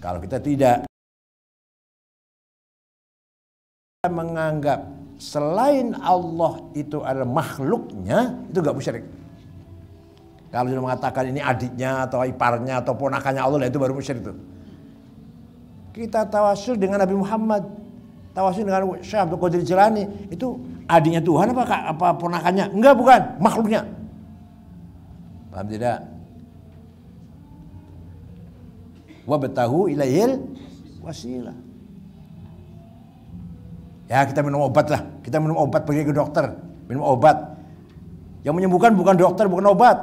Kalau kita tidak menganggap selain Allah itu adalah makhluknya, itu gak musyrik. Kalau sudah mengatakan ini adiknya atau iparnya atau ponakannya Allah, itu baru musyrik itu. Kita tawasul dengan Nabi Muhammad, tawasul dengan Syekh Abdul Qadir Jilani, itu adiknya Tuhan apa, apa ponakannya? Enggak bukan, makhluknya. Paham tidak? wabtahu ilaihil wasilah. Ya kita minum obat lah, kita minum obat pergi ke dokter, minum obat. Yang menyembuhkan bukan dokter, bukan obat.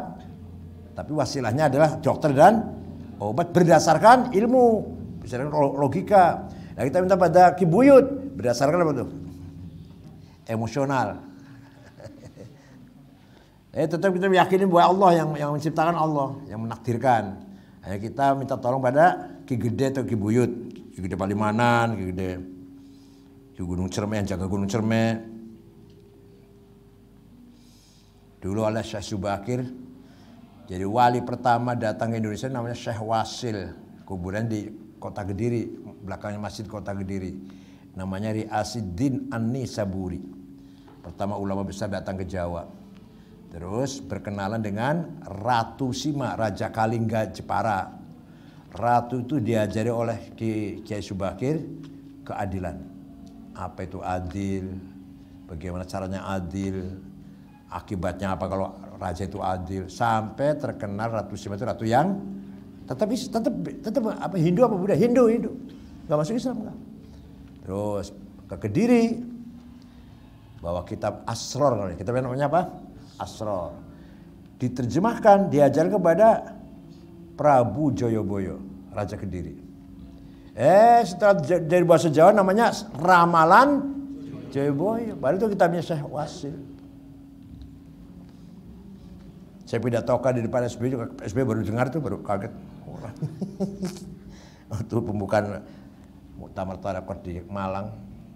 Tapi wasilahnya adalah dokter dan obat berdasarkan ilmu, berdasarkan logika. Nah kita minta pada kibuyut berdasarkan apa tuh? Emosional. eh tetap kita meyakini bahwa Allah yang yang menciptakan Allah, yang menakdirkan. Ayo kita minta tolong pada Ki Gede atau Ki Buyut, Ki Gede Palimanan, Ki Gede Ki Gunung Cerme yang jaga Gunung Cerme. Dulu oleh Syekh Subakir jadi wali pertama datang ke Indonesia namanya Syekh Wasil, kuburan di Kota Kediri, belakangnya Masjid Kota Kediri. Namanya Riasiddin An-Nisaburi. Pertama ulama besar datang ke Jawa. Terus berkenalan dengan Ratu Sima, Raja Kalingga Jepara. Ratu itu diajari oleh Kiai Subakir keadilan. Apa itu adil? Bagaimana caranya adil? Akibatnya apa kalau raja itu adil? Sampai terkenal Ratu Sima itu ratu yang tetapi tetap tetap apa Hindu apa Buddha? Hindu, Hindu. Gak masuk Islam enggak. Terus ke Kediri bawa kitab Asror kitabnya namanya apa? Asro. Diterjemahkan, diajar kepada Prabu Joyoboyo, Raja Kediri. Eh, setelah dari bahasa Jawa namanya Ramalan Joyoboyo. Baru itu kitabnya Syekh Wasil. Saya pindah toka di depan SB juga, SB baru dengar tuh baru kaget Itu pembukaan Muktamar Tarakot di Malang,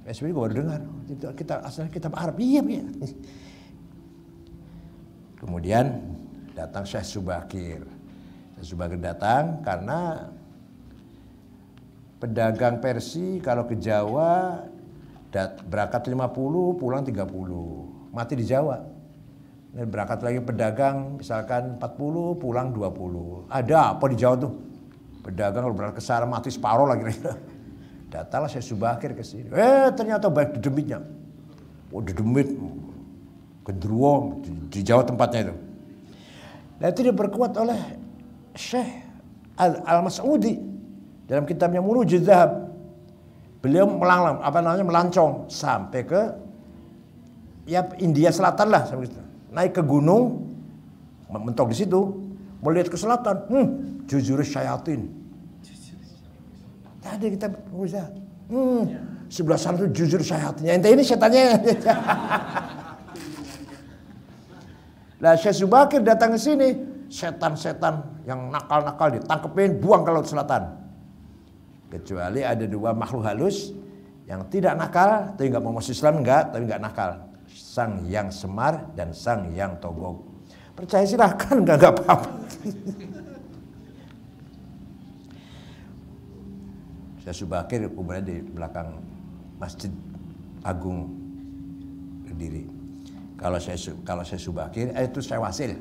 SB baru dengar. Kita, kita asalnya kitab Arab, iya, iya. Kemudian datang Syekh Subakir. Syekh Subakir datang karena pedagang Persi kalau ke Jawa dat, berangkat 50, pulang 30. Mati di Jawa. Dan berangkat lagi pedagang misalkan 40, pulang 20. Ada apa di Jawa tuh? Pedagang kalau berangkat ke sana mati separuh lagi Datanglah saya Subakir ke sini. Eh ternyata banyak dedemitnya. Oh dedemit Kedruo di Jawa tempatnya itu. Nah itu diperkuat oleh Syekh Al-Mas'udi dalam kitabnya Mulu Zahab. Beliau melanglang apa namanya melancong sampai ke ya India Selatan lah sampai itu. Naik ke gunung mentok di situ, melihat ke selatan, hmm, jujur syaitan. Tadi kita Zahab. hmm, sebelah sana tuh jujur syayatinnya. ini setannya. Lah Syekh Subakir datang ke sini, setan-setan yang nakal-nakal ditangkepin, buang ke laut selatan. Kecuali ada dua makhluk halus yang tidak nakal, tapi nggak mau masuk Islam nggak, tapi nggak nakal. Sang yang semar dan sang yang Togok. Percaya silahkan, nggak nggak apa-apa. Saya Subakir kemudian di belakang Masjid Agung berdiri. Kalau saya kalau saya subakir, eh, itu saya wasil.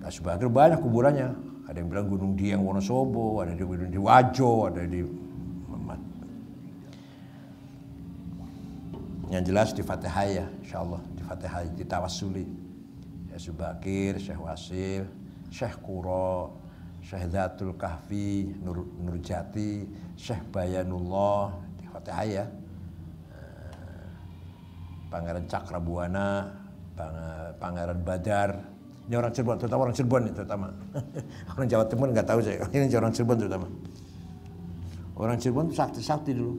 Nah, subakir banyak kuburannya. Ada yang bilang Gunung Dieng Wonosobo, ada di Gunung di Wajo, ada di yang jelas di Fatihah ya, insya Allah di Fatihah di Tawasuli saya Subakir, saya Wasil, Syekh Kuro, Syekh Zatul Kahfi, Nur, Nurjati, Syekh Bayanullah di Fatihah ya eh, Pangeran Cakrabuana Pangeran Badar. Ini orang Cirebon, terutama orang Cirebon nih terutama. orang Jawa Timur nggak tahu saya. Ini orang Cirebon terutama. Orang Cirebon sakti-sakti dulu.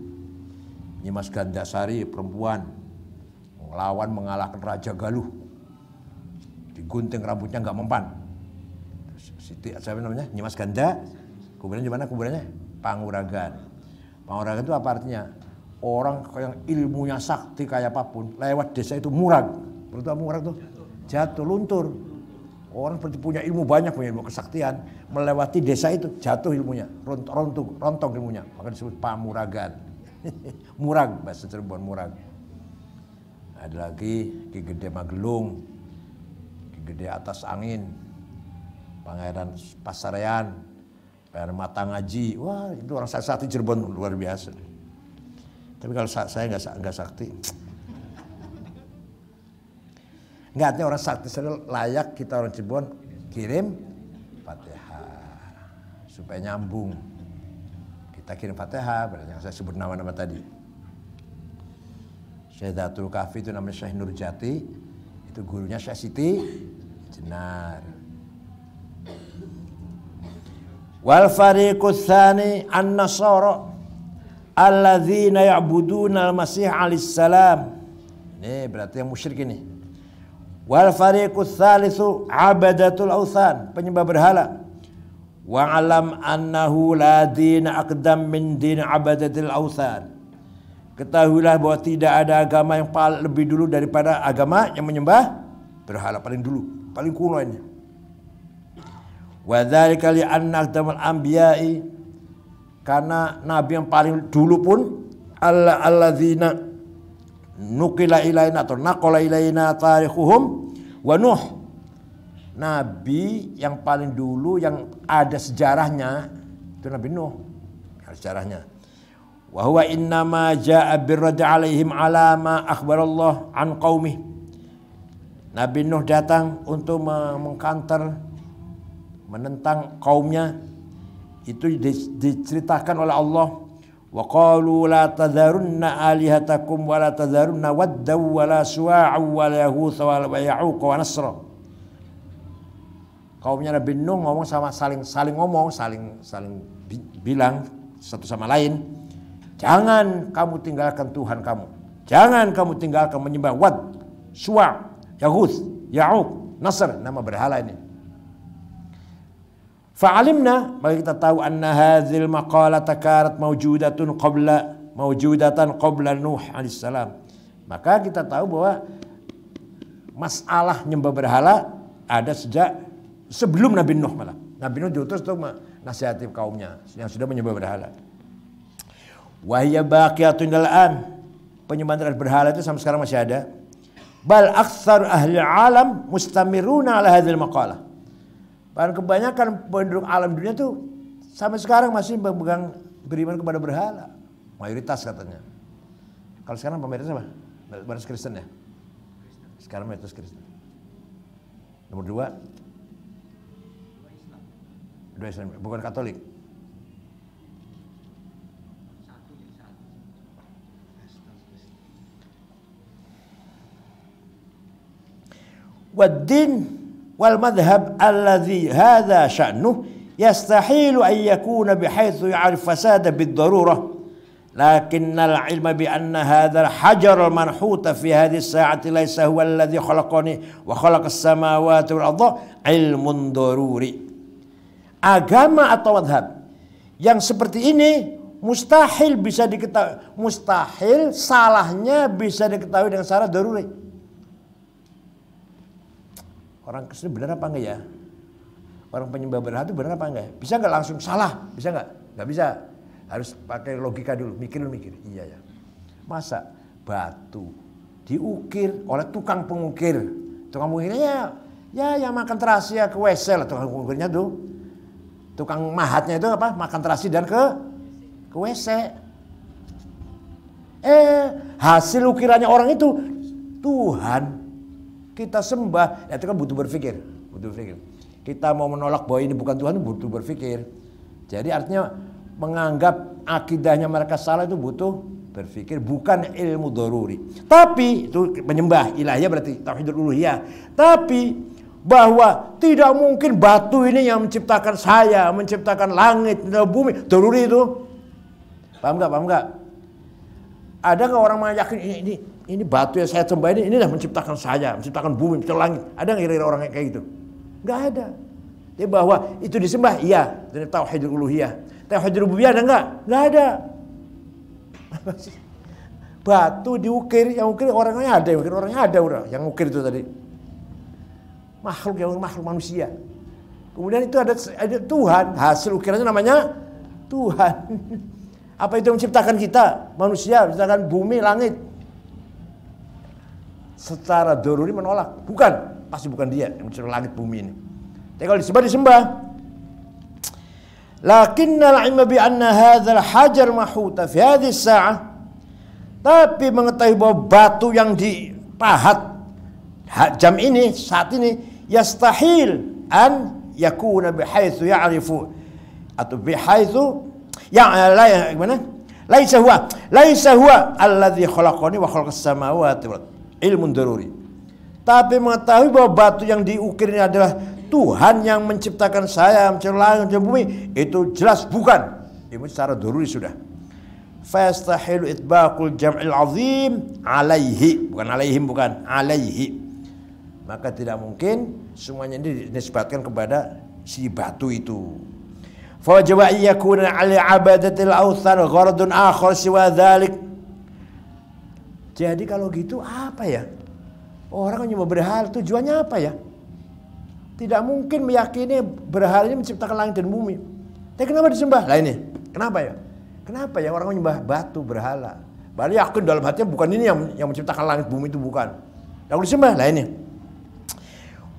Nyimas Gandasari perempuan melawan mengalahkan Raja Galuh. Digunting rambutnya nggak mempan. Siti, siapa namanya? Nyimas Ganda. Kuburannya gimana kuburannya? Panguragan. Panguragan itu apa artinya? Orang yang ilmunya sakti kayak apapun lewat desa itu murag berdoa kamu orang tuh jatuh luntur orang seperti punya ilmu banyak punya ilmu kesaktian melewati desa itu jatuh ilmunya rontok rontok ilmunya maka disebut pamuragan murag bahasa Cirebon murag ada lagi Ki Gede Magelung Ki Gede Atas Angin Pangeran Pasarean Pangeran Matangaji wah itu orang sakti Cirebon luar biasa tapi kalau saya nggak nggak sakti Enggak artinya orang sakti sendiri layak kita orang Cirebon kirim Fatihah supaya nyambung. Kita kirim Fatihah berarti yang saya sebut nama-nama tadi. datul Kafi itu namanya Syekh Nurjati, itu gurunya Syekh Siti Jenar. Wal fariqus tsani an-nasara alladzina ya'buduna al-masih salam Ini berarti yang musyrik ini wal fariqus salisu abadatul ausan penyembah berhala wa alam annahu la din aqdam min din abadatil ausan ketahuilah bahwa tidak ada agama yang paling lebih dulu daripada agama yang menyembah berhala paling dulu paling kuno ini wa dzalika li anna aqdamal anbiya'i karena nabi yang paling dulu pun Allah alladzina nukila ilaina atau nakola ilaina tarikhuhum wa nuh nabi yang paling dulu yang ada sejarahnya itu nabi nuh ada sejarahnya wa huwa innama jaa birrad alaihim ala ma akhbarallah an qaumi nabi nuh datang untuk mengkanter menentang kaumnya itu diceritakan oleh Allah وقالوا لا تذرن آلهتكم ولا تذرن ودا ولا سواع ولا يهوث ولا يعوق ونصر kaumnya Nabi Nuh ngomong sama saling saling ngomong saling saling bi bilang satu sama lain jangan kamu tinggalkan Tuhan kamu jangan kamu tinggalkan menyembah Wad Suwa Yahud Ya'uq Nasr nama berhala ini Fa'alimna maka kita tahu anna hadzal maqalata kanat mawjudatun qabla mawjudatan qabla Nuh alaihissalam. Maka kita tahu bahwa masalah nyembah berhala ada sejak sebelum Nabi Nuh malah. Nabi Nuh diutus untuk nasihati kaumnya yang sudah menyembah berhala. Wahya baqiyatun dal'an. Penyembahan terhadap berhala itu sampai sekarang masih ada. Bal aktsar ahli alam mustamiruna ala hadzal maqalah Bahkan kebanyakan penduduk alam dunia tuh sampai sekarang masih memegang beriman kepada berhala. Mayoritas katanya. Kalau sekarang pemerintah apa? Baris Kristen ya? Sekarang mayoritas Kristen. Nomor dua? Dua Islam, bukan Katolik. din. والمذهب الذي هذا شأنه يستحيل أن يكون بحيث يعرف فساد بالضرورة لكن العلم بأن هذا الحجر المنحوت في هذه الساعة ليس هو الذي خلقني وخلق السماوات والأرض علم ضروري أجمع atau مذهب yang seperti ini mustahil bisa diketahui mustahil salahnya bisa diketahui dengan cara daruri orang Kristen benar apa enggak ya? Orang penyembah berhala itu benar apa enggak? Bisa enggak langsung salah? Bisa enggak? Enggak bisa. Harus pakai logika dulu, mikir dulu mikir. Iya ya. Masa batu diukir oleh tukang pengukir. Tukang pengukirnya ya, ya yang makan terasi ya ke WC lah tukang pengukirnya tuh. Tukang mahatnya itu apa? Makan terasi dan ke ke WC. Eh, hasil ukirannya orang itu Tuhan kita sembah, ya itu kan butuh berpikir, butuh berpikir. Kita mau menolak bahwa ini bukan Tuhan butuh berpikir. Jadi artinya menganggap akidahnya mereka salah itu butuh berpikir bukan ilmu doruri. Tapi itu menyembah ilahnya berarti tauhidul uluhiyah. Tapi bahwa tidak mungkin batu ini yang menciptakan saya, menciptakan langit dan bumi. Doruri itu. Paham nggak? Paham nggak? Ada nggak orang yang yakin ini, ini ini batu yang saya sembah ini, ini menciptakan saya, menciptakan bumi, menciptakan langit. Ada nggak kira-kira orang kayak gitu? Nggak ada. Dia bahwa itu disembah, iya. Jadi tauhidul uluhiyah. Tauhidul rububiyah ada nggak? Nggak ada. batu diukir, yang ukir orangnya ada, yang ukir orangnya ada udah. Yang ukir itu tadi. Makhluk yang makhluk manusia. Kemudian itu ada, ada Tuhan, hasil ukirannya namanya Tuhan. Apa itu menciptakan kita? Manusia, menciptakan bumi, langit, secara doruri menolak. Bukan, pasti bukan dia yang mencuri langit bumi ini. Tapi kalau disembah disembah. Lakinna ilma bi anna hadzal hajar mahuta fi hadhihi sa'ah. Tapi mengetahui bahwa batu yang dipahat jam ini saat ini yastahil an yakuna bihaitsu ya'rifu atau bihaitsu yang ya, la ya, gimana laisa huwa laisa huwa alladhi khalaqani wa khalaqas samawati wal ilmun daruri. Tapi mengetahui bahwa batu yang diukirnya adalah Tuhan yang menciptakan saya, menciptakan langit dan bumi, itu jelas bukan. Ilmu secara daruri sudah. Fastahilu itbaqul jam'il azim alaihi. Bukan alaihim, bukan. Alaihi. Maka tidak mungkin semuanya ini dinisbatkan kepada si batu itu. Fawajaba ayyakuna ala abadatil awthan ghoradun akhar siwa dhalik. Jadi kalau gitu apa ya? Orang hanya berhal, tujuannya apa ya? Tidak mungkin meyakini berhal ini menciptakan langit dan bumi. Tapi kenapa disembah? Lah ini, kenapa ya? Kenapa ya orang menyembah batu berhala? Bali yakin dalam hatinya bukan ini yang yang menciptakan langit bumi itu bukan. Yang disembah lah ini.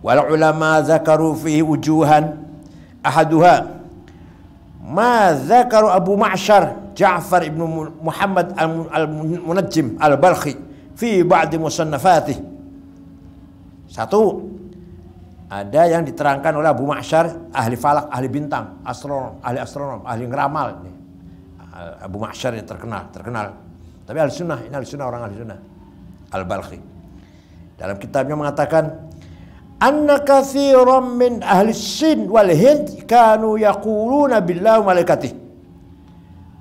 Wal ulama zakaru fi wujuhan ahaduha ma zakaru Abu Ma'shar Ja'far ibn Muhammad al-Munajjim al-Balkhi fi ba'd musannafatih satu ada yang diterangkan oleh Abu Ma'shar ahli falak, ahli bintang, astronom, ahli astronom, ahli ngeramal nih. Abu Ma'shar yang terkenal, terkenal. Tapi ahli sunnah, ini ahli sunnah orang ahli sunnah. Al-Balkhi. Dalam kitabnya mengatakan anna kathiran min ahli sin wal hind kanu yaquluna billahi malaikatih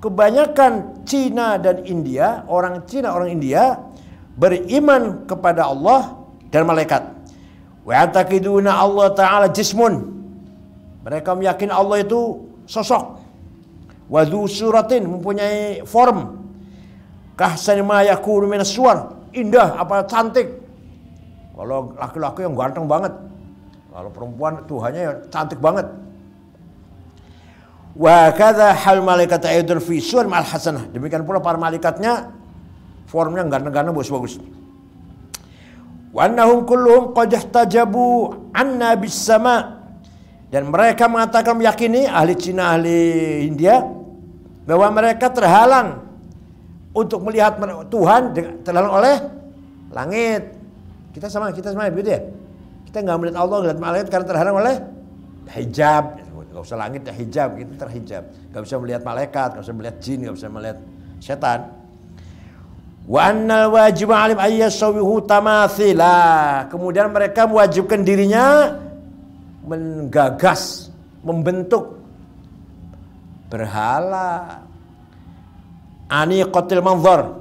kebanyakan Cina dan India orang Cina orang India beriman kepada Allah dan malaikat wa yataqiduna Allah taala jismun mereka meyakini Allah itu sosok wadhu suratin mempunyai form kahsan ma yakunu min suar indah apa cantik kalau laki-laki yang ganteng banget. Kalau perempuan Tuhannya yang cantik banget. Wa kada hal malaikat aidul fi sur mal hasanah. Demikian pula para malaikatnya formnya ganteng-ganteng bagus-bagus. Wa annahum kulluhum qad ihtajabu anna bis sama. Dan mereka mengatakan meyakini ahli Cina ahli India bahwa mereka terhalang untuk melihat Tuhan terhalang oleh langit kita sama, kita sama begitu ya. Kita nggak melihat Allah, melihat malaikat karena terhalang oleh hijab. Gak usah langit, ya hijab, kita gitu, terhijab. Gak bisa melihat malaikat, gak bisa melihat jin, gak bisa melihat setan. Wa annal wajib alim ayyasawihu tamathila. Kemudian mereka mewajibkan dirinya menggagas, membentuk berhala. Ani qatil manzor,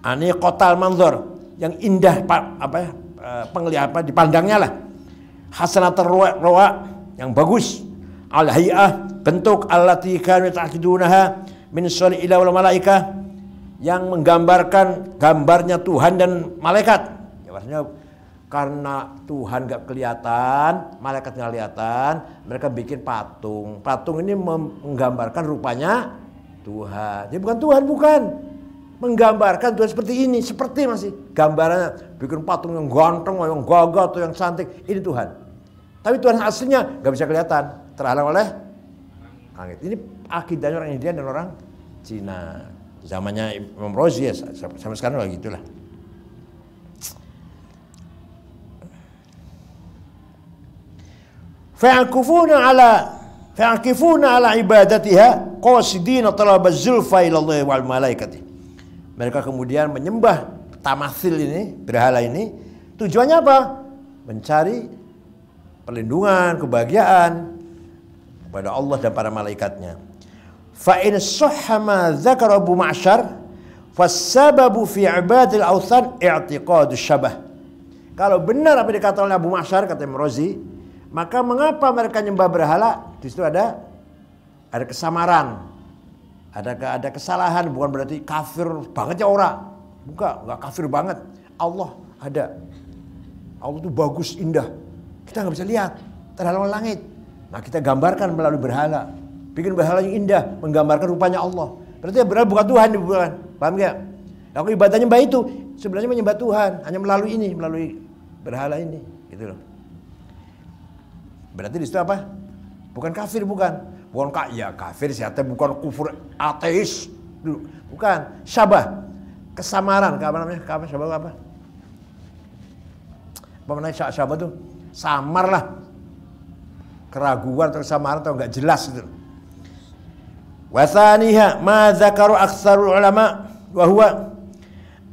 ani kotal manzor, yang indah apa ya eh, penglihatan dipandangnya lah hasanat roa, yang bagus al hayah bentuk allati kanu ta'qidunaha min suri ila wal malaika yang menggambarkan gambarnya Tuhan dan malaikat ya maksudnya karena Tuhan gak kelihatan malaikat gak kelihatan mereka bikin patung patung ini menggambarkan rupanya Tuhan jadi bukan Tuhan bukan menggambarkan Tuhan seperti ini, seperti masih gambarannya bikin patung yang ganteng, yang gagah atau yang cantik, ini Tuhan. Tapi Tuhan aslinya nggak bisa kelihatan, terhalang oleh langit. Ini akidahnya orang India dan orang Cina. Zamannya Imam Rozi ya, sampai sekarang lagi itulah. Fa'akufuna ala fa'akifuna ala ibadatiha qasidina talab zulfa ila Allah wal malaikati mereka kemudian menyembah tamasil ini, berhala ini. Tujuannya apa? Mencari perlindungan, kebahagiaan kepada Allah dan para malaikatnya. Fa in sahama dzakara Abu Ma'syar fasababu fi ibadil awthan i'tiqadu syabah. Kalau benar apa dikatakan oleh Abu Maashar kata Imam Imrozi, maka mengapa mereka menyembah berhala? Di situ ada ada kesamaran ada ada kesalahan bukan berarti kafir banget ya orang bukan nggak kafir banget Allah ada Allah itu bagus indah kita nggak bisa lihat terhalang langit nah kita gambarkan melalui berhala bikin berhala yang indah menggambarkan rupanya Allah berarti berhala bukan Tuhan bukan paham nggak nah, aku ibadahnya mbak itu sebenarnya menyembah Tuhan hanya melalui ini melalui berhala ini gitu loh berarti di situ apa bukan kafir bukan bukan kak ya kafir sih bukan kufur ateis dulu bukan syabah kesamaran apa namanya kak syabah apa apa namanya syabah tuh samar lah keraguan atau kesamaran atau nggak jelas itu wasaniha ma zakaru ulama wahwa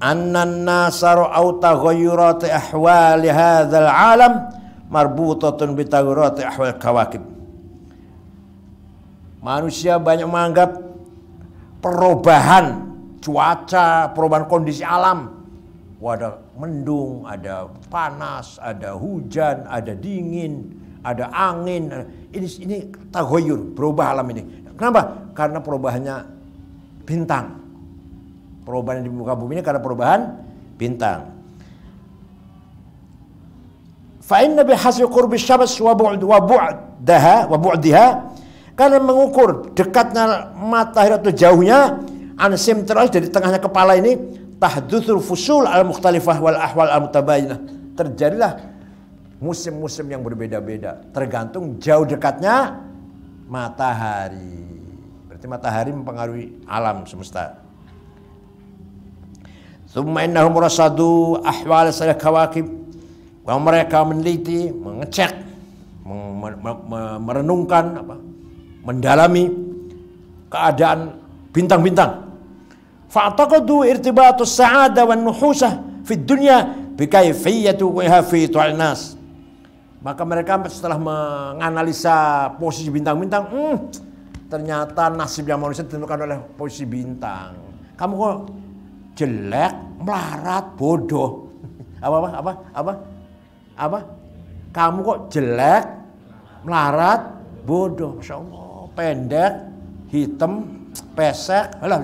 anna an-nasa ahwal taghayyurat ahwali hadzal alam marbutatun bi taghayyurat ahwal kawakib Manusia banyak menganggap perubahan cuaca, perubahan kondisi alam. Wadah ada mendung, ada panas, ada hujan, ada dingin, ada angin. Ini ini tagoyur, perubahan alam ini. Kenapa? Karena perubahannya bintang. Perubahan di muka bumi ini karena perubahan bintang. Fa'inna bihasri qurbi syams wa bu'daha wa bu'diha Kalian mengukur dekatnya matahari atau jauhnya ansim terus dari tengahnya kepala ini tahdutsul fusul al mukhtalifah wal ahwal al mutabayyinah. Terjadilah musim-musim yang berbeda-beda tergantung jauh dekatnya matahari. Berarti matahari mempengaruhi alam semesta. Thumma innahum rasadu ahwal salih kawakib. Mereka meneliti, mengecek, merenungkan apa mendalami keadaan bintang-bintang. Fa'taqadu irtibatu sa'ada wan nuhusah fi dunya wa fi Maka mereka setelah menganalisa posisi bintang-bintang, hmm, ternyata yang manusia ditentukan oleh posisi bintang. Kamu kok jelek, melarat, bodoh. Apa apa apa apa? Apa? Kamu kok jelek, melarat, bodoh. Masya pendek, hitam, pesek, alah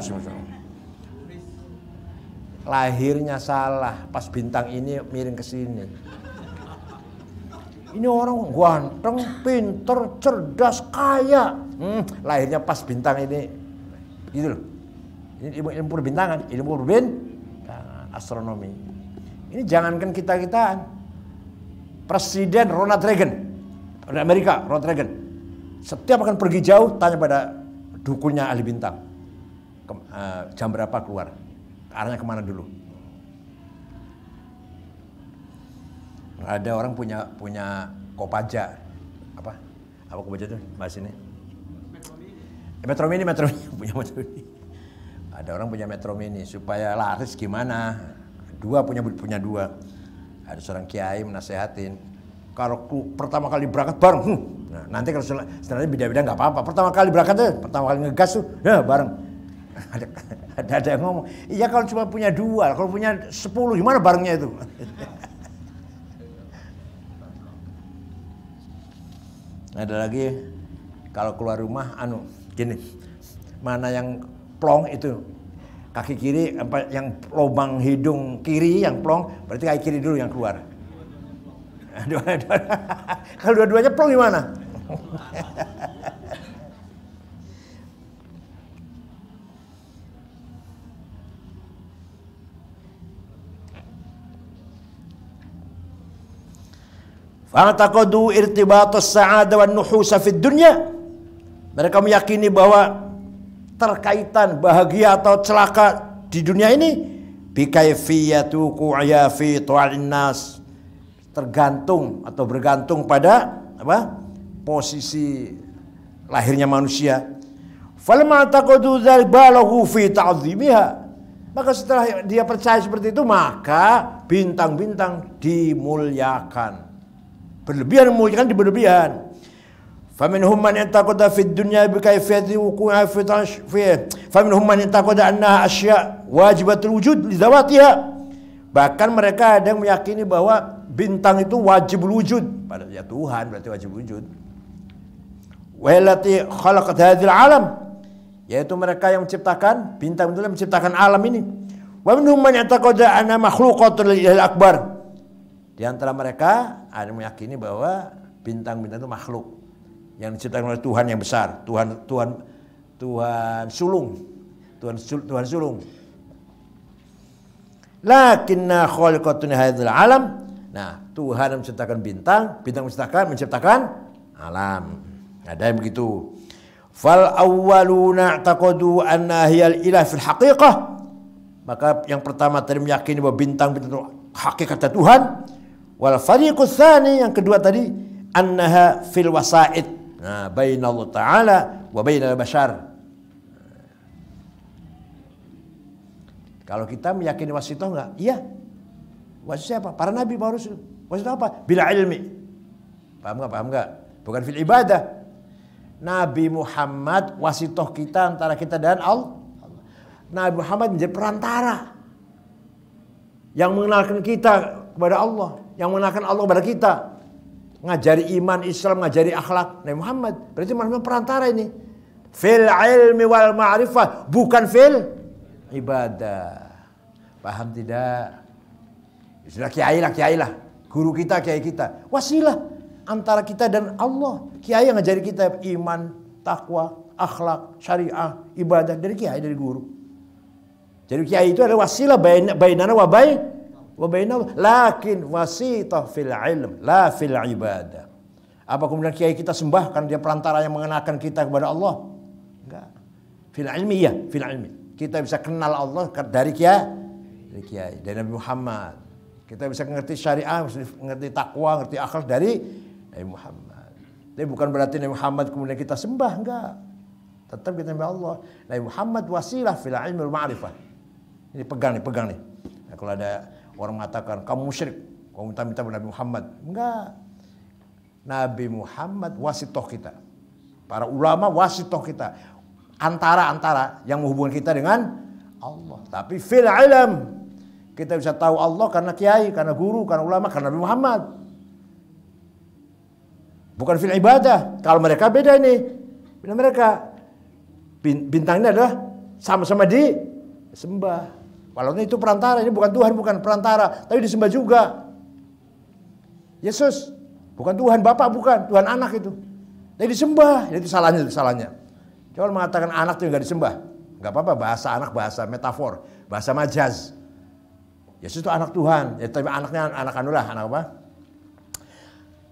Lahirnya salah, pas bintang ini miring ke sini. Ini orang ganteng, pinter, cerdas, kaya. Hmm, lahirnya pas bintang ini. Gitu loh. Ini ilmu, ilmu perbintangan, ilmu perbin, astronomi. Ini jangankan kita kita Presiden Ronald Reagan, Amerika, Ronald Reagan setiap akan pergi jauh, tanya pada dukunnya ali bintang. Ke, uh, eh, jam berapa keluar? Arahnya kemana dulu? Ada orang punya punya kopaja apa? Apa kopaja tuh mas ini? Metro Mini, Metro Mini, punya Metro Mini. Ada orang punya Metro Mini supaya laris gimana? Dua punya punya dua. Ada seorang kiai menasehatin, kalau pertama kali berangkat bareng hmm. nah, nanti kalau sebenarnya beda-beda nggak apa-apa pertama kali berangkat tuh pertama kali ngegas tuh ya bareng ada, ada ada yang ngomong iya kalau cuma punya dua kalau punya sepuluh gimana barengnya itu ada lagi kalau keluar rumah anu gini mana yang plong itu kaki kiri yang lubang hidung kiri yang plong berarti kaki kiri dulu yang keluar Dua, dua, kalau dua-duanya plong gimana? Fa'taqadu irtibatas sa'ada wan nuhusa fid dunya. Mereka meyakini bahwa terkaitan bahagia atau celaka di dunia ini bikaifiyatu qu'ya fi tu'al nas tergantung atau bergantung pada apa? posisi lahirnya manusia. Maka setelah dia percaya seperti itu maka bintang-bintang dimuliakan. Berlebihan memuliakan di berlebihan. فمنهم من اعتقد في الدنيا بكيفية وقوعها في فمنهم من اعتقد أنها أشياء واجبة الوجود لذواتها bahkan mereka ada yang meyakini bahwa bintang itu wajib wujud pada ya Tuhan berarti wajib wujud walati khalaqat hadzal alam yaitu mereka yang menciptakan bintang itu yang menciptakan alam ini wa minhum man yataqada anna makhluqatul ilahil akbar di antara mereka ada yang meyakini bahwa bintang-bintang itu makhluk yang diciptakan oleh Tuhan yang besar Tuhan Tuhan Tuhan sulung Tuhan Tuhan sulung lakinna khaliqatun hadzal alam Nah, Tuhan yang menciptakan bintang, bintang menciptakan menciptakan alam. Ada yang begitu. Fal awwaluna taqadu anna hiyal ilah fil haqiqah. Maka yang pertama tadi meyakini bahwa bintang-bintang itu hakikatnya Tuhan. Wal fariqus tsani yang kedua tadi annaha fil wasa'id. Nah, baina Allah Ta'ala wa baina bashar. Kalau kita meyakini wasitoh enggak? Iya, Maksud siapa? Para nabi, baru rasul. Maksudnya apa? Bila ilmi. Paham nggak? Paham nggak? Bukan fil ibadah. Nabi Muhammad wasitoh kita antara kita dan Allah. Nabi Muhammad menjadi perantara yang mengenalkan kita kepada Allah, yang mengenalkan Allah kepada kita. mengajari iman, Islam, mengajari akhlak Nabi Muhammad. Berarti Muhammad perantara ini. Fil ilmi wal ma'rifah, bukan fil ibadah. Paham tidak? Istilah kiai lah, kiai lah. Guru kita, kiai kita. Wasilah antara kita dan Allah. Kiai yang ngajari kita iman, takwa, akhlak, syariah, ibadah. Dari kiai, dari guru. Jadi kiai itu adalah wasilah bainana wa bain wa bainana. Lakin wasitah fil ilm, la fil ibadah. Apa kemudian kiai kita sembah karena dia perantara yang mengenalkan kita kepada Allah? Enggak. Fil ilmi ya, fil ilmi. Kita bisa kenal Allah dari kiai, dari kiai, dari Nabi Muhammad. Kita bisa mengerti syariah, mengerti takwa, mengerti akal dari Nabi Muhammad. Tapi bukan berarti Nabi Muhammad kemudian kita sembah, enggak. Tetap kita sembah Allah. Nabi Muhammad wasilah fil ilmi ma'rifah. Ini pegang nih, pegang nih. Nah, kalau ada orang mengatakan kamu musyrik, kamu minta-minta Nabi Muhammad. Enggak. Nabi Muhammad wasitoh kita. Para ulama wasitoh kita. Antara-antara yang menghubungkan kita dengan Allah. Tapi fil ilm kita bisa tahu Allah karena kiai, karena guru, karena ulama, karena Nabi Muhammad. Bukan fil ibadah. Kalau mereka beda ini. Bina mereka bintangnya adalah sama-sama di sembah. Walaupun itu perantara, ini bukan Tuhan, bukan perantara, tapi disembah juga. Yesus bukan Tuhan Bapak, bukan Tuhan Anak itu. Tapi disembah, itu salahnya, itu salahnya. Coba mengatakan anak itu enggak disembah, Enggak apa-apa bahasa anak bahasa metafor, bahasa majaz. Yesus itu anak Tuhan. Ya, tapi anaknya anak anulah, anak apa?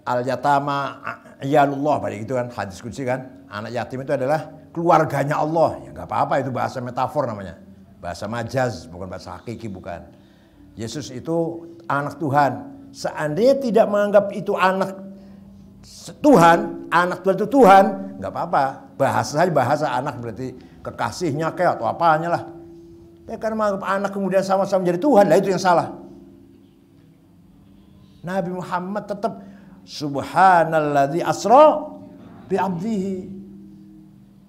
Al yatama iyalullah pada itu kan hadis kunci kan. Anak yatim itu adalah keluarganya Allah. Ya nggak apa-apa itu bahasa metafor namanya. Bahasa majaz bukan bahasa hakiki bukan. Yesus itu anak Tuhan. Seandainya tidak menganggap itu anak Tuhan, anak Tuhan itu Tuhan, nggak apa-apa. Bahasa saja bahasa anak berarti kekasihnya kayak atau apanya lah. Tapi ya, karena menganggap anak kemudian sama-sama menjadi Tuhan, lah itu yang salah. Nabi Muhammad tetap subhanalladzi asra bi abdihi.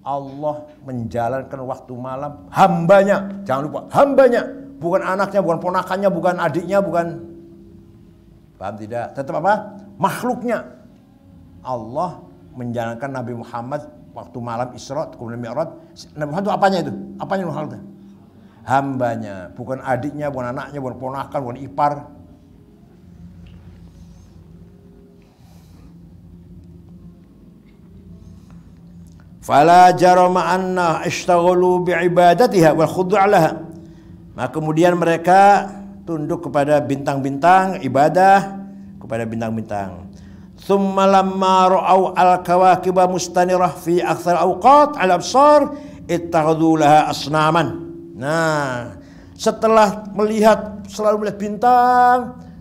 Allah menjalankan waktu malam hambanya. Jangan lupa, hambanya. Bukan anaknya, bukan ponakannya, bukan adiknya, bukan Paham tidak? Tetap apa? Makhluknya. Allah menjalankan Nabi Muhammad waktu malam Isra kemudian Mi'raj. Nabi Muhammad itu apanya itu? Apanya itu? hambanya, bukan adiknya, bukan anaknya, bukan ponakan, bukan ipar. Fala jarama anna ishtaghalu bi'ibadatiha wal khudu' laha. Maka kemudian mereka tunduk kepada bintang-bintang ibadah kepada bintang-bintang. Thumma lamma ra'au al-kawakiba mustanirah fi akthar awqat al-absar ittakhadhu laha asnaman. Nah, setelah melihat selalu melihat bintang,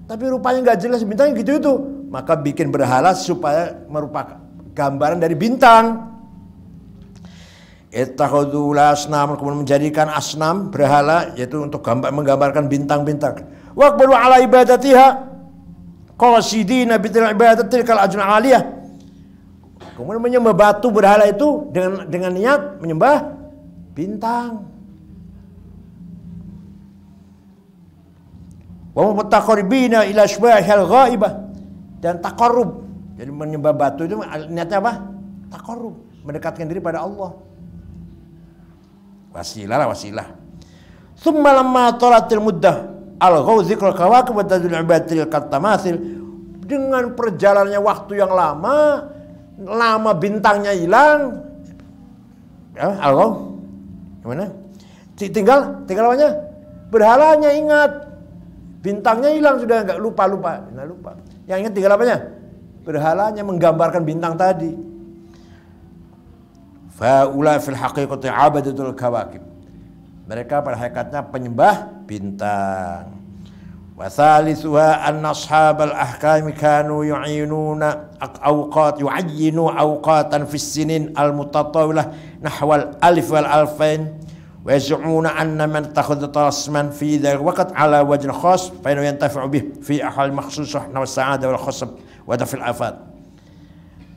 tapi rupanya nggak jelas bintangnya gitu itu, maka bikin berhala supaya merupakan gambaran dari bintang. Ittakhadula asnam kemudian menjadikan asnam berhala yaitu untuk gambar menggambarkan bintang-bintang. Waktu qbalu ala ibadatiha qasidina bi ibadat tilkal ajrun aliyah. Kemudian menyembah batu berhala itu dengan dengan niat menyembah bintang. wa mutaqarribina ila asbahil ghaibah dan takarub jadi menyembah batu itu niatnya apa takarub mendekatkan diri pada Allah wasilah lah wasilah thumma lamma talatil muddah al ghauzikul kawakib wa tadul ibadatil katamasil dengan perjalannya waktu yang lama lama bintangnya hilang ya, al gimana tinggal tinggal apanya berhalanya ingat Bintangnya hilang sudah nggak lupa lupa, nggak lupa. Yang ingat tinggal apanya? Berhalanya menggambarkan bintang tadi. Faula fil haqiqati abadatul kawakib. Mereka pada hakikatnya penyembah bintang. ashabal ahkam kanu yu'inuna awqat yu'ayyinu awqatan fis sinin al mutatawilah nahwal alif wal alfain ويزعمون أن من اتخذ طلسما في ذلك الوقت على وجه خاص فإنه ينتفع به في أحوال مخصوصة والسعادة والخصب ودفع الآفات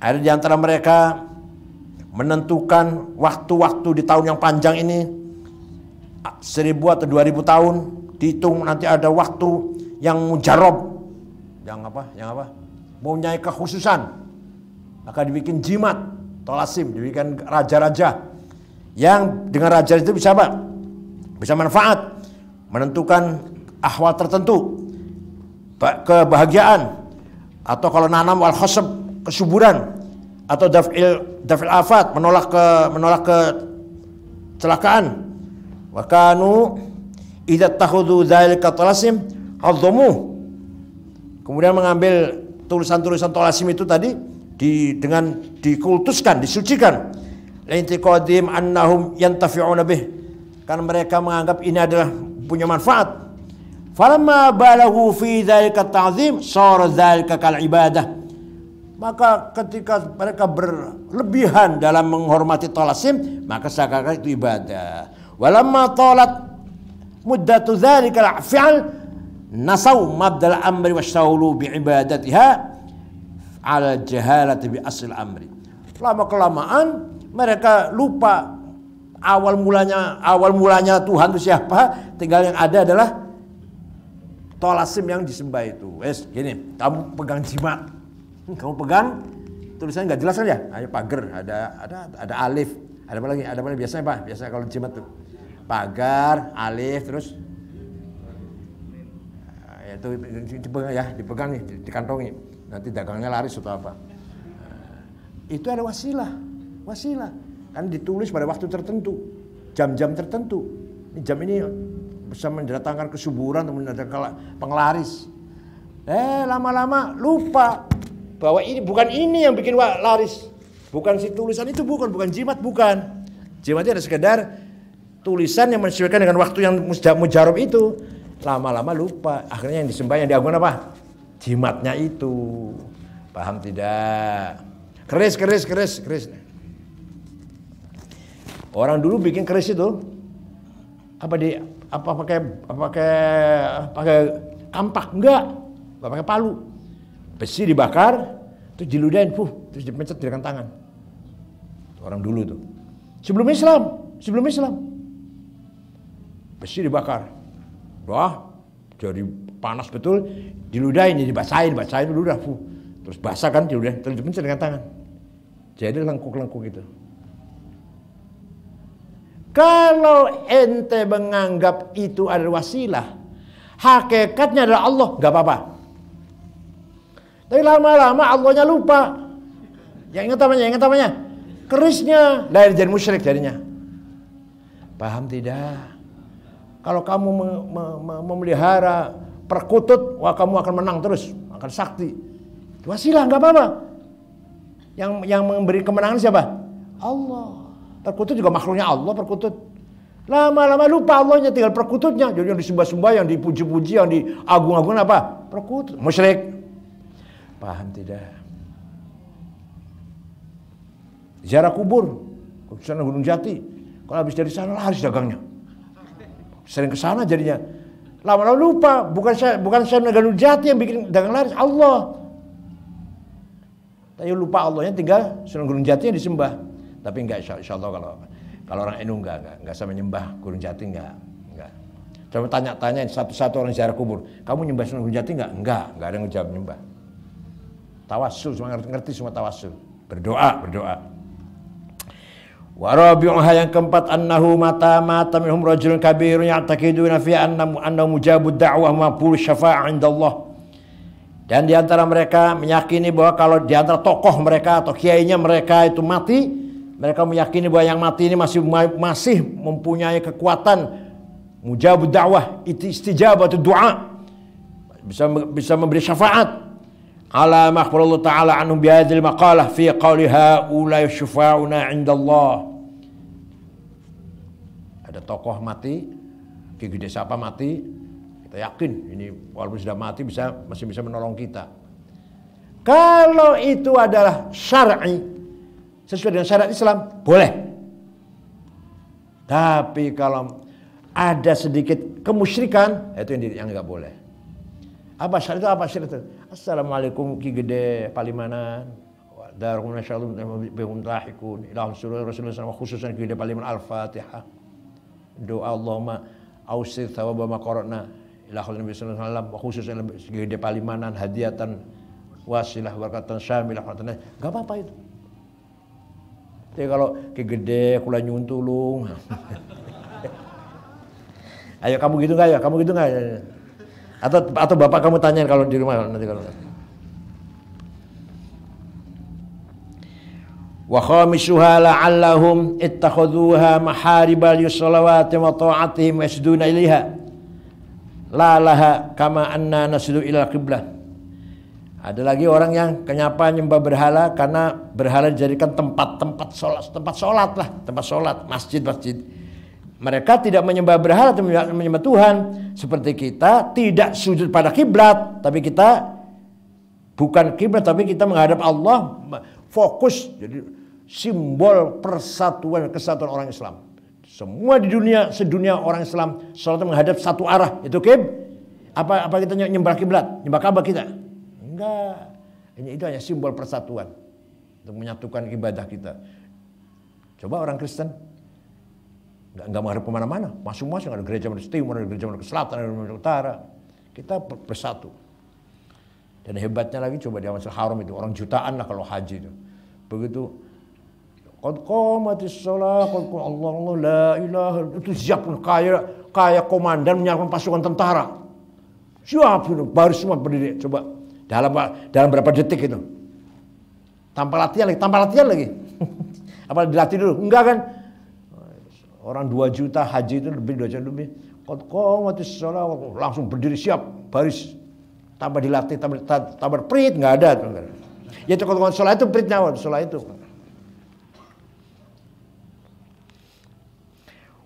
ada di antara mereka menentukan waktu-waktu di tahun yang panjang ini seribu atau dua ribu tahun dihitung nanti ada waktu yang mujarob yang apa yang apa mempunyai kekhususan maka dibikin jimat tolasim dibikin raja-raja yang dengan raja itu bisa apa? Bisa manfaat, menentukan ahwal tertentu, kebahagiaan, atau kalau nanam wal khosab kesuburan, atau dafil dafil afat menolak ke menolak ke celakaan. Wakanu idat tahudu dzalika al adzamu. Kemudian mengambil tulisan-tulisan tolasim itu tadi di, dengan dikultuskan, disucikan li'intiqadihim annahum yantafi'una bih karena mereka menganggap ini adalah punya manfaat falamma balaghu fi dzalika ta'zim sara dzalika kal ibadah maka ketika mereka berlebihan dalam menghormati talasim maka seakan-akan itu ibadah walamma talat muddatu dzalika fi'al nasau mabdal amri wasyawlu bi ibadatiha ala jahalati bi asl amri lama kelamaan mereka lupa awal mulanya awal mulanya Tuhan itu siapa? Tinggal yang ada adalah tolasim yang disembah itu. Wes, gini, kamu pegang jimat. Kamu pegang tulisannya nggak jelas kan ya? Ada pagar, ada ada ada alif, ada apa lagi? Ada apa lagi? Biasanya pak, biasanya kalau jimat tuh pagar, alif, terus ya, itu dipegang ya, dipegang nih, dikantongi. Nanti dagangnya laris atau apa? Ah, itu ada wasilah wasilah kan ditulis pada waktu tertentu jam-jam tertentu ini jam ini bisa mendatangkan kesuburan atau mendatangkan penglaris eh lama-lama lupa bahwa ini bukan ini yang bikin laris bukan si tulisan itu bukan bukan jimat bukan jimatnya ada sekedar tulisan yang menyesuaikan dengan waktu yang mujarab itu lama-lama lupa akhirnya yang disembah yang diagungkan apa jimatnya itu paham tidak keris keris keris keris Orang dulu bikin keris itu apa di apa pakai apa pakai pakai kampak enggak, enggak pakai palu. Besi dibakar, terus diludahin, puh, terus dipencet dengan tangan. Orang dulu tuh. Sebelum Islam, sebelum Islam. Besi dibakar. Wah, jadi panas betul, diludahin, jadi basahin, basahin dulu dah, puh. Terus basah kan diludahin, terus dipencet dengan tangan. Jadi lengkuk-lengkuk gitu. Kalau ente menganggap itu adalah wasilah, hakikatnya adalah Allah, nggak apa-apa. Tapi lama-lama Allahnya lupa. Yang ingat namanya, yang ingat namanya. Kerisnya dari jadi musyrik jadinya. Paham tidak? Kalau kamu memelihara perkutut, wah kamu akan menang terus, akan sakti. Wasilah nggak apa-apa. Yang yang memberi kemenangan siapa? Allah. Perkutut juga makhluknya Allah perkutut. Lama-lama lupa Allahnya tinggal perkututnya. Jadi yang disembah-sembah, yang dipuji-puji, yang diagung-agung apa? Perkutut. Musyrik. Paham tidak? Ziarah kubur. Ke sana Gunung Jati. Kalau habis dari sana laris dagangnya. Sering ke sana jadinya. Lama-lama lupa. Bukan saya bukan saya Gunung Jati yang bikin dagang laris. Allah. Tapi lupa Allahnya tinggal Sunan Gunung Jati yang disembah tapi enggak insya, Allah kalau kalau orang Enu enggak enggak enggak sama nyembah Gunung Jati enggak enggak coba tanya-tanya satu-satu orang ziarah kubur kamu nyembah Gunung Jati enggak enggak enggak ada yang jawab nyembah tawasul semua ngerti, ngerti semua tawasul berdoa berdoa Warabi'uha yang keempat annahu mata mata minhum rajulun kabirun ya'taqiduna fi anna annahu mujabud da'wah maqbul syafa'ah Allah. Dan di antara mereka meyakini bahwa kalau di antara tokoh mereka atau kiainya mereka itu mati, mereka meyakini bahwa yang mati ini masih masih mempunyai kekuatan mujabud dakwah, istijab atau doa bisa bisa memberi syafaat. Ala makhbarallahu taala anhum bihadzal maqalah fi qawli haula syufa'una 'indallah. Ada tokoh mati, Ki Gede siapa mati, kita yakin ini walaupun sudah mati bisa masih bisa menolong kita. Kalau itu adalah syar'i, sesuai dengan syariat Islam, boleh. Tapi kalau ada sedikit kemusyrikan, itu yang dianggap boleh. Apa syarat itu? Apa syariat itu? Assalamualaikum ki gede palimanan. darumun nasyalum bihum lahikun ilahum surah Rasulullah SAW khususnya ki gede paliman al-fatihah. Doa Allahumma ausir thawabah makorona ilahul nabi sallallahu alaihi wasallam khususnya ki gede palimanan hadiatan wasilah barakatan syamilah. Gak apa-apa itu. Tapi kalau kegede kula nyuntulung. tulung. ayo kamu gitu nggak ya? Kamu gitu nggak? Atau atau bapak kamu tanyain kalau di rumah nanti kalau. Wa khamisuha la'allahum ittakhadhuha mahariba lis-salawati wa ta'atihim yasduna ilaiha. La laha kama anna nasdu ila qiblah. Ada lagi orang yang kenapa nyembah berhala karena berhala dijadikan tempat-tempat sholat, tempat sholat lah, tempat sholat, masjid-masjid. Mereka tidak menyembah berhala, tidak menyembah Tuhan. Seperti kita tidak sujud pada kiblat, tapi kita bukan kiblat, tapi kita menghadap Allah fokus. Jadi simbol persatuan kesatuan orang Islam. Semua di dunia sedunia orang Islam sholat menghadap satu arah itu kib. Apa apa kita nyembah kiblat, nyembah Ka'bah kita enggak. Ini itu hanya simbol persatuan untuk menyatukan ibadah kita. Coba orang Kristen nggak nggak mengharap kemana-mana, masing-masing ada gereja di timur, ada gereja menurut selatan, ada gereja menurut utara. Kita bersatu. Dan hebatnya lagi coba di Masjidil Haram itu orang jutaan lah kalau haji itu. Begitu Qad qamatis shalah, qad Allah Allah la ilaha itu siap kaya kaya komandan menyiapkan pasukan tentara. Siapa pun baris semua berdiri. Coba dalam dalam berapa detik itu tanpa latihan lagi tanpa latihan lagi apa dilatih dulu enggak kan orang dua juta haji itu lebih dua juta lebih langsung berdiri siap baris tanpa dilatih tanpa tanpa perit nggak ada ya itu kalau sholat itu perit nyawa sholat itu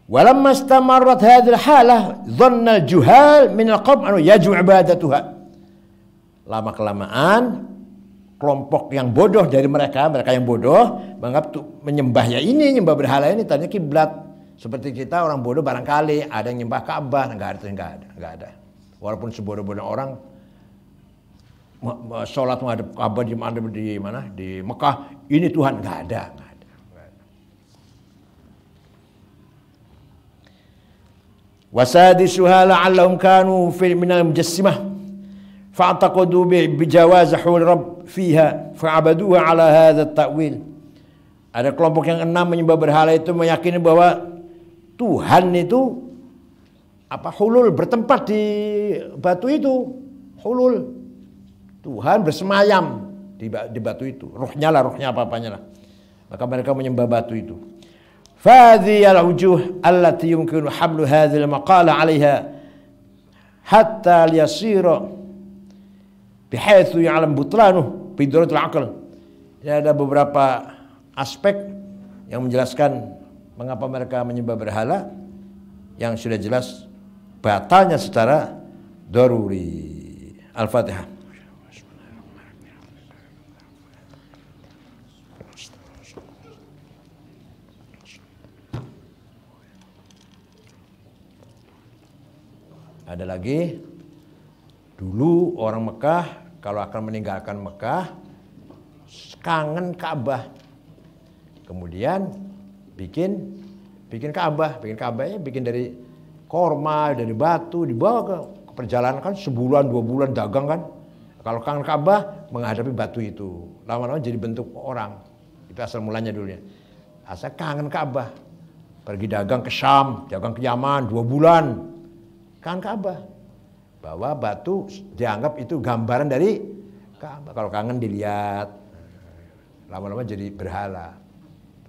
walamma istamarrat hadhihi halah dhanna al-juhal min al-qawm an yaju ibadatuha lama kelamaan kelompok yang bodoh dari mereka, mereka yang bodoh menganggap tuh, menyembah ya ini, nyembah berhala ini tanya kiblat. Seperti kita orang bodoh barangkali ada yang nyembah Ka'bah, enggak ada, enggak ada, enggak ada. Walaupun sebodoh-bodoh orang sholat menghadap Ka'bah di mana di mana di Mekah ini Tuhan enggak ada, enggak ada. Wasadi suhala allam kanu fil minal mujassimah فاعتقدوا بجواز حول رب فيها فعبدوها على هذا ta'wil. Ada kelompok yang enam menyembah berhala itu meyakini bahwa Tuhan itu apa hulul bertempat di batu itu hulul Tuhan bersemayam di, di batu itu ruhnya lah ruhnya apa apanya lah maka mereka menyembah batu itu fadhi al wujuh allati yumkinu hamlu hadhil maqala 'alaiha hatta yasira bihaitsu ya'lam butlanu biduratul akal. Ya, ada beberapa aspek yang menjelaskan mengapa mereka menyembah berhala yang sudah jelas batalnya secara daruri. Al-Fatihah. Ada lagi Dulu orang Mekah kalau akan meninggalkan Mekah kangen Ka'bah. Kemudian bikin bikin Ka'bah, bikin Ka'bahnya bikin dari korma, dari batu, dibawa ke, perjalanan kan sebulan dua bulan dagang kan. Kalau kangen Ka'bah menghadapi batu itu, lama-lama jadi bentuk orang. Itu asal mulanya dulunya. Asal nah, kangen Ka'bah, pergi dagang ke Syam, dagang ke Yaman dua bulan. Kangen Ka'bah bahwa batu dianggap itu gambaran dari Ka'bah. Kalau kangen dilihat, lama-lama jadi berhala.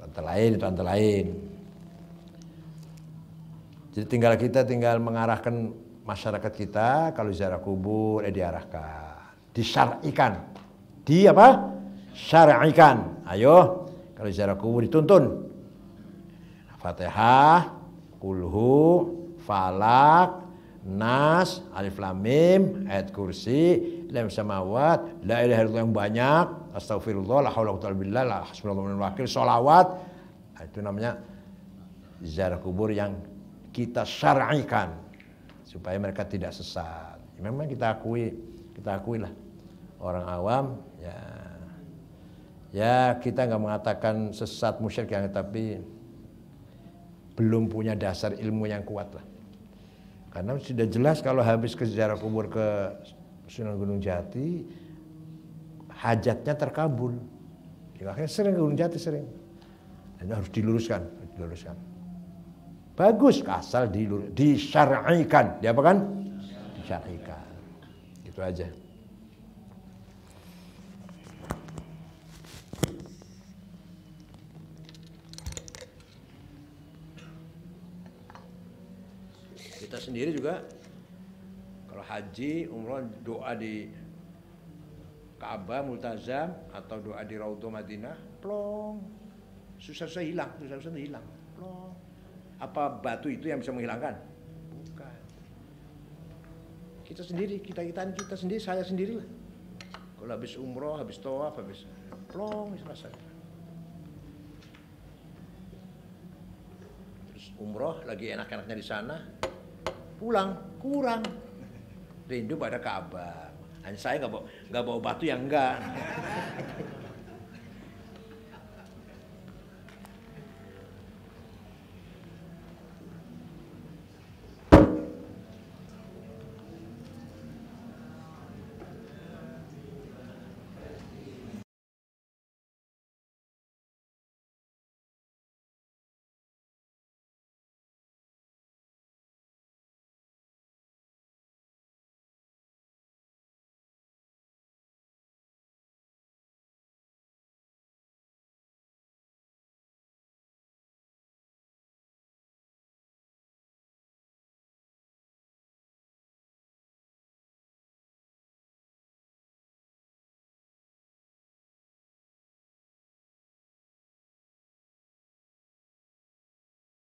Tante lain, tante lain. Jadi tinggal kita tinggal mengarahkan masyarakat kita kalau ziarah kubur eh diarahkan, disyar'ikan. Di apa? Syar'ikan. Ayo kalau ziarah kubur dituntun. Fatihah, kulhu, falak, Nas, Alif Lam Mim, ayat kursi, lam samawat, la ilaha illallah yang banyak, astagfirullah, la haula wa billah, la hasbunallahu wa wakil, solawat. Ah, itu namanya ziarah kubur yang kita syar'ikan supaya mereka tidak sesat. Ya, memang kita akui, kita akui lah orang awam ya ya kita nggak mengatakan sesat musyrik yang tapi belum punya dasar ilmu yang kuat lah. Karena sudah jelas kalau habis ke sejarah kubur ke Sunan Gunung Jati, hajatnya terkabul. Ya, makanya sering ke Gunung Jati sering. Dan harus diluruskan, diluruskan. Bagus asal dilur, disyar'ikan. kan? Disyar'ikan. Itu aja. kita sendiri juga kalau haji umroh doa di Ka'bah Multazam atau doa di Raudhah Madinah plong susah-susah hilang susah-susah hilang plong apa batu itu yang bisa menghilangkan bukan kita sendiri kita kita kita sendiri saya sendirilah kalau habis umroh habis tawaf habis plong selesai terus umroh lagi enak-enaknya di sana pulang kurang rindu pada Ka'bah. Dan saya nggak bawa bawa batu yang enggak.